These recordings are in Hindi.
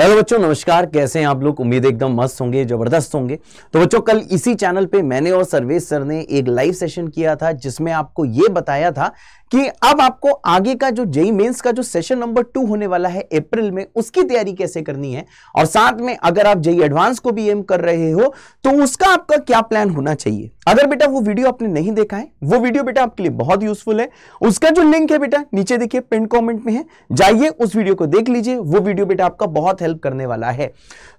हेलो बच्चों नमस्कार कैसे हैं आप लोग उम्मीद एकदम मस्त होंगे जबरदस्त होंगे तो बच्चों कल इसी चैनल पे मैंने और सर्वेश सर ने एक लाइव सेशन किया था जिसमें आपको ये बताया था कि अब आपको आगे का जो जेई मेंस का जो सेशन नंबर टू होने वाला है अप्रैल में उसकी तैयारी कैसे करनी है और साथ में अगर आप जेई एडवांस को भी एम कर रहे हो तो उसका आपका क्या प्लान होना चाहिए अगर बेटा वो वीडियो आपने नहीं देखा है वो वीडियो बेटा आपके लिए बहुत यूजफुल है उसका जो लिंक है बेटा नीचे देखिए पिन कॉमेंट में है जाइए उस वीडियो को देख लीजिए वो वीडियो बेटा आपका बहुत हेल्प करने वाला है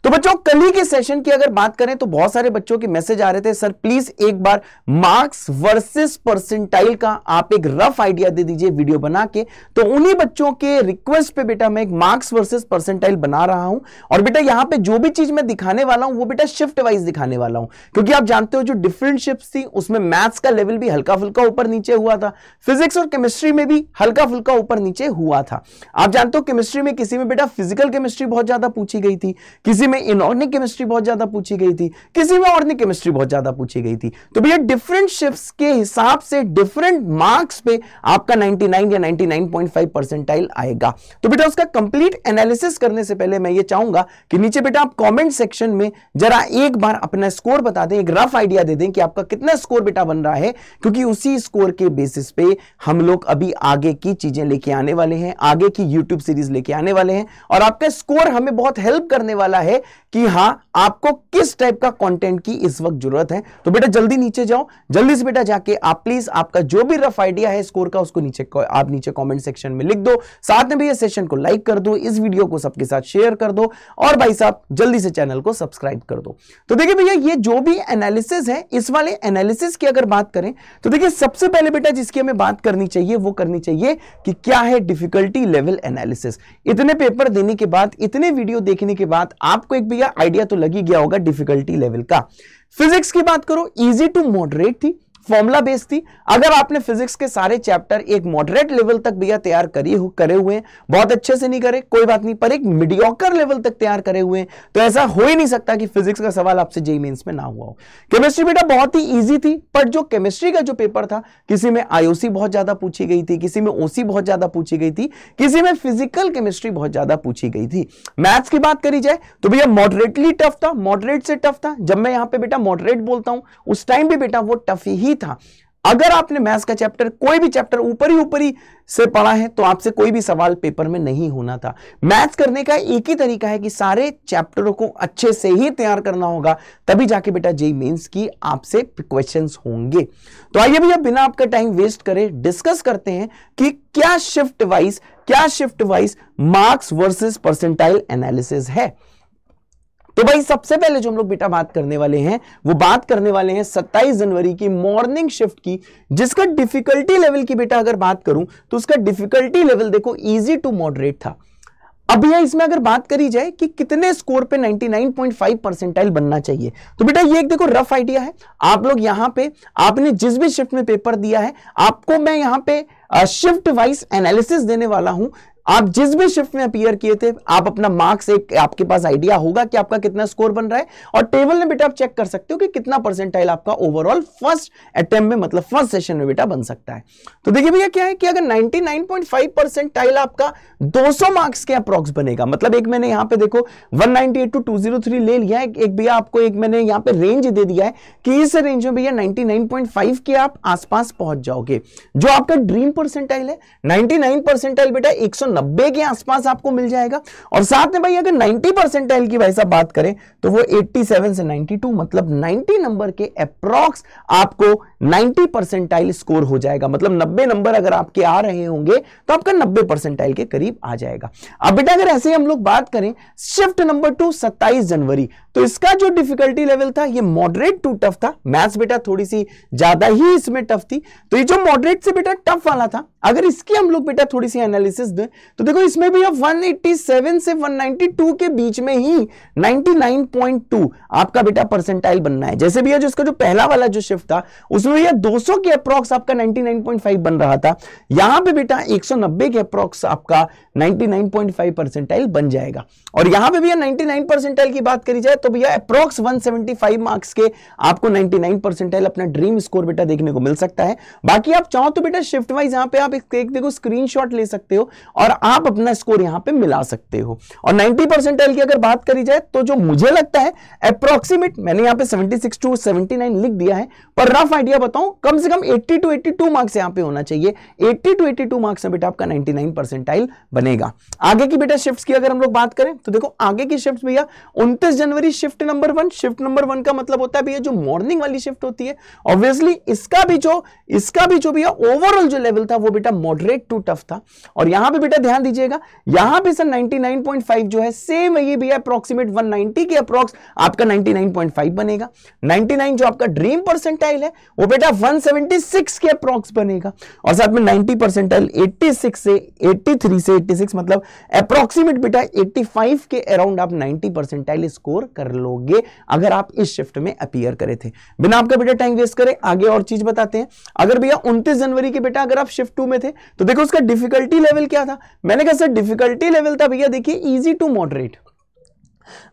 तो बच्चों कल ही के सेशन की अगर बात करें तो बहुत सारे बच्चों के मैसेज आ रहे थे सर प्लीज एक बार मार्क्स वर्सेस परसेंटाइल का आप एक रफ आइडिया आइडिया दे दीजिए वीडियो बना के तो उन्हीं बच्चों के रिक्वेस्ट पे बेटा मैं एक मार्क्स वर्सेस परसेंटाइल बना रहा हूं और बेटा यहां पे जो भी चीज मैं दिखाने वाला हूं वो बेटा शिफ्ट वाइज दिखाने वाला हूं क्योंकि आप जानते हो जो डिफरेंट शिफ्ट थी उसमें मैथ्स का लेवल भी हल्का फुल्का ऊपर नीचे हुआ था फिजिक्स और केमिस्ट्री में भी हल्का फुल्का ऊपर नीचे हुआ था आप जानते हो केमिस्ट्री में किसी में बेटा फिजिकल केमिस्ट्री बहुत ज्यादा पूछी गई थी किसी में इनऑर्गेनिक केमिस्ट्री बहुत ज्यादा पूछी गई थी किसी में ऑर्गेनिक केमिस्ट्री बहुत ज्यादा पूछी गई थी तो भैया डिफरेंट शिफ्ट के हिसाब से डिफरेंट मार्क्स पे आपका 99 या 99.5 परसेंटाइल आएगा तो बेटा उसका कंप्लीट एनालिसिस करने से पहले मैं ये चाहूंगा कि नीचे बेटा आप कमेंट सेक्शन में जरा एक बार अपना स्कोर बता दें एक रफ आइडिया दे दें कि आपका कितना स्कोर बेटा बन रहा है क्योंकि उसी स्कोर के बेसिस पे हम लोग अभी आगे की चीजें लेके आने वाले हैं आगे की यूट्यूब सीरीज लेके आने वाले हैं और आपका स्कोर हमें बहुत हेल्प करने वाला है कि हाँ आपको किस टाइप का कॉन्टेंट की इस वक्त जरूरत है तो बेटा जल्दी नीचे जाओ जल्दी से बेटा जाके आप प्लीज आपका जो भी रफ आइडिया है स्कोर का का उसको नीचे आप नीचे कमेंट सेक्शन में लिख दो साथ में भी भैया सेशन को लाइक कर दो इस वीडियो को सबके साथ शेयर कर दो और भाई साहब जल्दी से चैनल को सब्सक्राइब कर दो तो देखिए भैया ये जो भी एनालिसिस है इस वाले एनालिसिस की अगर बात करें तो देखिए सबसे पहले बेटा जिसकी हमें बात करनी चाहिए वो करनी चाहिए कि क्या है डिफिकल्टी लेवल एनालिसिस इतने पेपर देने के बाद इतने वीडियो देखने के बाद आपको एक भैया आइडिया तो लगी गया होगा डिफिकल्टी लेवल का फिजिक्स की बात करो इजी टू मॉडरेट थी फॉर्मुला बेस्ड थी अगर आपने फिजिक्स के सारे चैप्टर एक मॉडरेट लेवल तक भैया तैयार करी हो करे हुए बहुत अच्छे से नहीं करे कोई बात नहीं पर एक मिडियोकर लेवल तक तैयार करे हुए तो ऐसा हो ही नहीं सकता कि फिजिक्स का सवाल आपसे जेई मेन्स में ना हुआ हो केमिस्ट्री बेटा बहुत ही ईजी थी पर जो केमिस्ट्री का जो पेपर था किसी में आईओसी बहुत ज्यादा पूछी गई थी किसी में ओसी बहुत ज्यादा पूछी गई थी किसी में फिजिकल केमिस्ट्री बहुत ज्यादा पूछी गई थी मैथ्स की बात करी जाए तो भैया मॉडरेटली टफ था मॉडरेट से टफ था जब मैं यहां पर बेटा मॉडरेट बोलता हूं उस टाइम भी बेटा वो टफ ही ही था अगर आपने मैथ्स का चैप्टर कोई भी चैप्टर ऊपर ही ऊपर ही से पढ़ा है तो आपसे कोई भी सवाल पेपर में नहीं होना था मैथ्स करने का एक ही तरीका है कि सारे चैप्टरों को अच्छे से ही तैयार करना होगा तभी जाके बेटा जेई मेंस की आपसे क्वेश्चंस होंगे तो आइए भैया बिना आपका टाइम वेस्ट करे डिस्कस करते हैं कि क्या शिफ्ट वाइज क्या shift wise marks versus percentile analysis है तो भाई सबसे पहले जो हम लोग बेटा बात करने वाले हैं वो बात करने वाले हैं 27 जनवरी की मॉर्निंग शिफ्ट की जिसका डिफिकल्टी लेवल की बेटा अगर बात करूं तो उसका डिफिकल्टी लेवल देखो इजी टू मॉडरेट था अब यह इसमें अगर बात करी जाए कि कितने स्कोर पे 99.5 परसेंटाइल बनना चाहिए तो बेटा ये एक देखो रफ आइडिया है आप लोग यहां पे आपने जिस भी शिफ्ट में पेपर दिया है आपको मैं यहां पे शिफ्ट वाइज एनालिसिस देने वाला हूं आप जिस भी शिफ्ट में अपियर किए थे आप अपना मार्क्स एक आपके पास आइडिया होगा कि आपका कितना स्कोर बन रहा है और टेबल में बेटा आप चेक कर सकते हो कि कितना परसेंटाइल आपका ओवरऑल फर्स्ट अटेम्प्ट में मतलब फर्स्ट सेशन में बेटा बन सकता है तो देखिए भैया क्या है कि अगर 99.5 परसेंटाइल आपका 200 मार्क्स के अप्रॉक्स बनेगा मतलब एक मैंने यहां पर देखो वन टू टू ले लिया है एक भैया आपको एक मैंने यहां पर रेंज दे दिया है कि इस रेंज में भैया नाइनटी के आप आसपास पहुंच जाओगे जो आपका ड्रीम परसेंटाइल है नाइनटी परसेंटाइल बेटा एक नब्बे के आसपास आपको मिल जाएगा और साथ में भाई अगर 90 परसेंटाइल की भाई साहब बात करें तो वो 87 से 92 मतलब 90 नंबर के अप्रॉक्स आपको 90 परसेंटाइल स्कोर हो जाएगा मतलब 90 नंबर अगर आपके आ रहे होंगे तो आपका 90 परसेंटाइल के करीब आ जाएगा अब बेटा अगर ऐसे हम लोग बात करें शिफ्ट नंबर टू सत्ताईस जनवरी तो इसका जो डिफिकल्टी लेवल था ये मॉडरेट टू टफ था मैथ्स बेटा थोड़ी सी ज्यादा ही इसमें टफ थी तो ये जो मॉडरेट से बेटा टफ वाला था अगर इसकी हम लोग बेटा थोड़ी सी एनालिसिस दें तो देखो इसमें भी अब 187 से 192 के बीच में ही 99.2 आपका बेटा परसेंटाइल बनना है जैसे भैया जो इसका जो पहला वाला जो शिफ्ट था उसमें भैया 200 के अप्रोक्स आपका 99.5 बन रहा था यहां पे बेटा 190 के अप्रोक्स आपका 99.5 परसेंटाइल बन जाएगा और यहां पे भैया 99 परसेंटाइल की बात करी जाए तो भैया अप्रोक्स 175 मार्क्स के आपको 99 परसेंटाइल अपना ड्रीम स्कोर बेटा देखने को मिल सकता है बाकी आप चाहो तो बेटा शिफ्ट वाइज यहां पे आप एक, देखो स्क्रीन ले सकते हो और आप अपना स्कोर यहां पर मिला सकते हो और नाइनटी परसेंटाइल की अगर बात करी जाए तो जो मुझे लगता है अप्रोक्सीमेट मैंने यहां पे 76 टू सेवेंटी लिख दिया है पर रफ आइडिया बताऊं कम से कम 80 टू 82 मार्क्स यहां पे होना चाहिए 80 टू 82 मार्क्स में बेटा आपका 99 परसेंटाइल बने बनेगा आगे की बेटा शिफ्ट्स की अगर हम लोग बात करें तो देखो आगे की शिफ्ट्स भैया 29 जनवरी shift number one shift number one का मतलब होता है भैया जो मॉर्निंग वाली शिफ्ट होती है ऑब्वियसली इसका भी जो इसका भी जो भैया ओवरऑल जो लेवल था वो बेटा मॉडरेट टू टफ था और यहां पर बेटा ध्यान दीजिएगा यहां पर सर नाइनटी जो है सेम ये भी अप्रोक्सीमेट वन के अप्रोक्स आपका नाइनटी बनेगा नाइनटी जो आपका ड्रीम परसेंटाइल है वो बेटा वन के अप्रोक्स बनेगा और साथ में नाइनटी परसेंटाइल एट्टी से एट्टी से 86 मतलब अप्रोक्सीमेट बेटा 85 के अराउंड आप 90 परसेंटाइल स्कोर कर लोगे अगर आप इस शिफ्ट में अपियर करे थे बिना आपका बेटा टाइम वेस्ट करें आगे और चीज बताते हैं अगर भैया उनतीस जनवरी के बेटा अगर आप शिफ्ट टू में थे तो देखो उसका डिफिकल्टी लेवल क्या था मैंने कहा सर डिफिकल्टी लेवल था भैया देखिए इजी टू मॉडरेट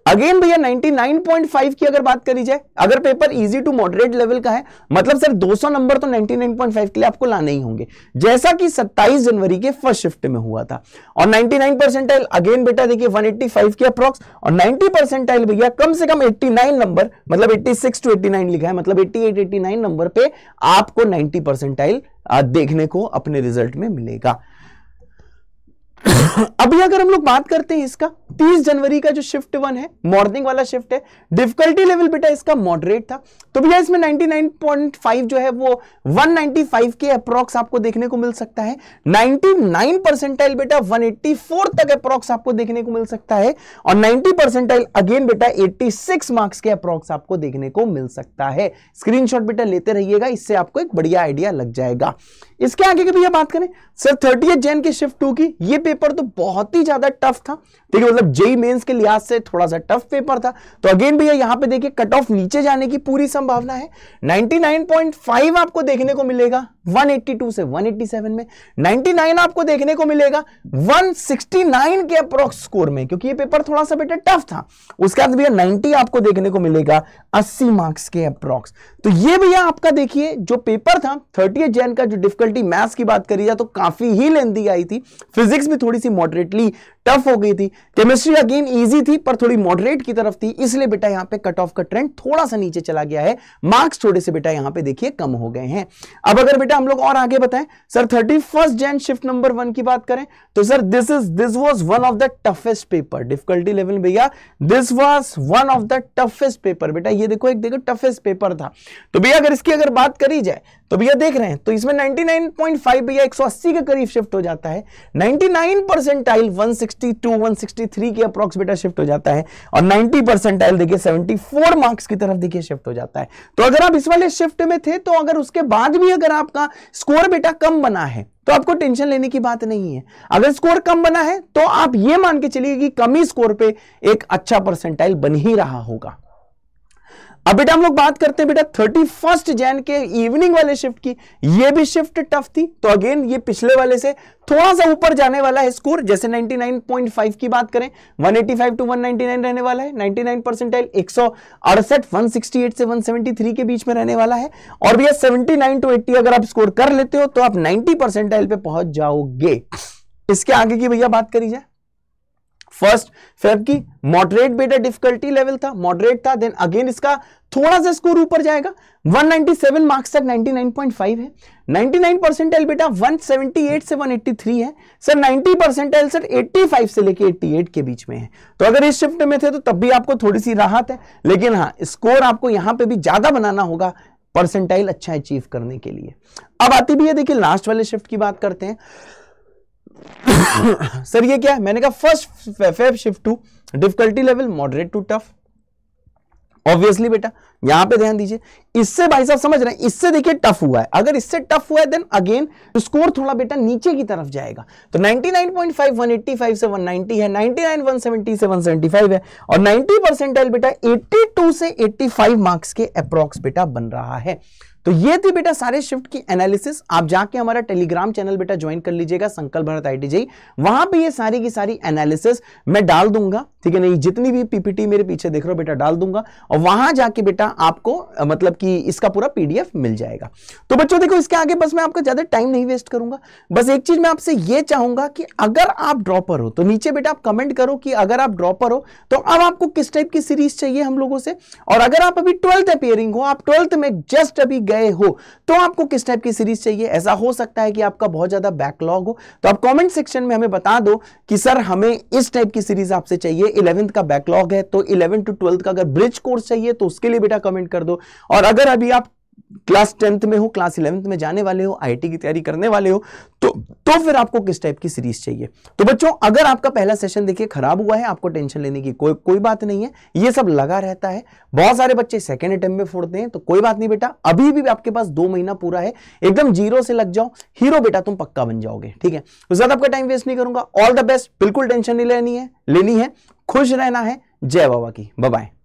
अगेन भैया 99.5 की अगर बात करी जाए अगर paper easy to moderate level का है मतलब सर 200 नंबर तो 99.5 के लिए आपको लाने ही होंगे जैसा कि 27 जनवरी के फर्स्ट शिफ्ट में हुआ था और 99 परसेंटाइल अगेन बेटा देखिए 185 के अप्रॉक्स और 90 परसेंटाइल भैया कम से कम 89 नंबर मतलब 86 टू 89 लिखा है मतलब 88 89 नंबर पे आपको 90 परसेंटाइल देखने को अपने रिजल्ट में मिलेगा अभी अगर हम लोग बात करते हैं इसका 30 जनवरी का जो शिफ्ट वन है मॉर्निंग वाला शिफ्ट है डिफिकल्टी लेवल बेटा इसका मॉडरेट था तो भैया इसमें 99.5 जो है वो 195 के अप्रोक्स आपको देखने को मिल सकता है 99 परसेंटाइल बेटा 184 तक अप्रोक्स आपको देखने को मिल सकता है और 90 परसेंटाइल अगेन बेटा 86 मार्क्स के अप्रोक्स आपको देखने को मिल सकता है स्क्रीन बेटा लेते रहिएगा इससे आपको एक बढ़िया आइडिया लग जाएगा इसके आगे की भैया बात करें सर थर्टी जैन के शिफ्ट टू की ये पेपर तो बहुत ही ज्यादा टफ था ठीक है मतलब जेई मेन्स के लिहाज से थोड़ा सा टफ पेपर था तो अगेन भैया यहां पे देखिए कट ऑफ नीचे जाने की पूरी संभावना है 99.5 आपको देखने को मिलेगा 182 से 187 में 99 आपको देखने को मिलेगा 169 के अप्रोक्स स्कोर में क्योंकि ये पेपर थोड़ा सा बेटा टफ था उसके बाद भैया 90 आपको देखने को मिलेगा 80 मार्क्स के अप्रोक्स तो ये भैया आपका देखिए जो पेपर था थर्टी जैन का जो डिफिकल्टी मैथ्स की बात करी जाए तो काफी ही लेंदी आई थी फिजिक्स भी थोड़ी सी moderately टफ हो गई थी केमिस्ट्री अगेन इजी थी पर थोड़ी मॉडरेट की तरफ थी इसलिए बेटा यहां पे कट ऑफ का ट्रेंड थोड़ा सा नीचे चला गया है मार्क्स थोड़े से बेटा यहां पे देखिए कम हो गए हैं अब अगर बेटा हम लोग और आगे बताएं sir thirty first Jan shift number one की बात करें तो sir this is this was one of the toughest paper difficulty level भैया this was one of the toughest paper बेटा ये देखो एक देखो टफेस्ट पेपर था तो भैया अगर इसकी अगर बात करी जाए तो भैया देख रहे हैं तो इसमें 99.5 भैया 180 के करीब शिफ्ट हो जाता है 99 परसेंटाइल 162 163 के अप्रोक्स बेटा शिफ्ट हो जाता है और 90 परसेंटाइल देखिए 74 मार्क्स की तरफ देखिए शिफ्ट हो जाता है तो अगर आप इस वाले शिफ्ट में थे तो अगर उसके बाद भी अगर आपका स्कोर बेटा कम बना है तो आपको टेंशन लेने की बात नहीं है अगर स्कोर कम बना है तो आप यह मान के चलिए कि कमी स्कोर पे एक अच्छा परसेंटाइल बन ही रहा होगा अब बेटा तो हम लोग बात करते हैं बेटा थर्टी फर्स्ट जैन के इवनिंग वाले शिफ्ट की ये भी शिफ्ट टफ थी तो अगेन ये पिछले वाले से थोड़ा सा ऊपर जाने वाला है स्कोर जैसे 99.5 की बात करें 185 टू 199 रहने वाला है 99 परसेंटाइल एक सौ अड़सठ वन से 173 के बीच में रहने वाला है और भैया 79 टू 80 अगर आप स्कोर कर लेते हो तो आप 90 परसेंटाइल पे पहुंच जाओगे इसके आगे की भैया बात करी जाए फर्स्ट फेब की मॉडरेट बेटा डिफिकल्टी लेवल था मॉडरेट था देन अगेन इसका थोड़ा सा स्कोर ऊपर जाएगा 197 मार्क्स तक 99.5 है 99 परसेंटेल बेटा 178 से 183 है सर 90 परसेंटेल सर 85 से लेके 88 के बीच में है तो अगर इस शिफ्ट में थे तो तब भी आपको थोड़ी सी राहत है लेकिन हाँ स्कोर आपको यहां पर भी ज्यादा बनाना होगा परसेंटाइल अच्छा अचीव करने के लिए अब आती भी है देखिए लास्ट वाले शिफ्ट की बात करते हैं सर ये क्या है मैंने कहा first Feb shift two difficulty level moderate to tough obviously बेटा यहां पे ध्यान दीजिए इससे भाई साहब समझ रहे हैं इससे देखिए टफ हुआ है अगर इससे टफ हुआ है देन अगेन स्कोर थोड़ा बेटा नीचे की तरफ जाएगा तो 99.5 185 से 190 है 99 170 से 175 है और 90 परसेंटाइल बेटा 82 से 85 मार्क्स के अप्रोक्स बेटा बन रहा है तो ये थी बेटा सारे शिफ्ट की एनालिसिस आप जाके हमारा टेलीग्राम चैनल बेटा ज्वाइन कर लीजिएगा संकल्प आई आईटीजी वहां पे ये सारी की सारी एनालिसिस मैं डाल दूंगा ठीक है नहीं जितनी भी पीपीटी मेरे पीछे देख रहे हो बेटा डाल दूंगा और वहां जाके बेटा आपको मतलब कि इसका पूरा पीडीएफ मिल जाएगा तो बच्चों देखो इसके आगे बस मैं आपका ज्यादा टाइम नहीं वेस्ट करूंगा बस एक चीज मैं आपसे ये चाहूंगा कि अगर आप ड्रॉपर हो तो नीचे बेटा आप कमेंट करो कि अगर आप ड्रॉपर हो तो अब आपको किस टाइप की सीरीज चाहिए हम लोगों से और अगर आप अभी ट्वेल्थ अपेयरिंग हो आप ट्वेल्थ में जस्ट अभी गए हो तो आपको किस टाइप की सीरीज चाहिए ऐसा हो सकता है कि आपका बहुत ज्यादा बैकलॉग हो तो आप कॉमेंट सेक्शन में हमें बता दो कि सर हमें इस टाइप की सीरीज आपसे चाहिए इलेवंथ का बैकलॉग है तो इलेवन टू ट्वेल्थ का अगर ब्रिज कोर्स चाहिए तो उसके लिए बेटा बेटा कमेंट कर दो और अगर अभी आप क्लास टेंथ में हो क्लास इलेवेंथ में जाने वाले हो आईटी की तैयारी करने वाले हो तो तो फिर आपको किस टाइप की सीरीज चाहिए तो बच्चों अगर आपका पहला सेशन देखिए खराब हुआ है आपको टेंशन लेने की कोई कोई बात नहीं है ये सब लगा रहता है बहुत सारे बच्चे सेकेंड अटेम्प्ट में फोड़ते हैं तो कोई बात नहीं बेटा अभी भी आपके पास दो महीना पूरा है एकदम जीरो से लग जाओ हीरो बेटा तुम पक्का बन जाओगे ठीक है ज्यादा आपका टाइम वेस्ट नहीं करूंगा ऑल द बेस्ट बिल्कुल टेंशन नहीं लेनी है लेनी है खुश रहना है जय बाबा की बाय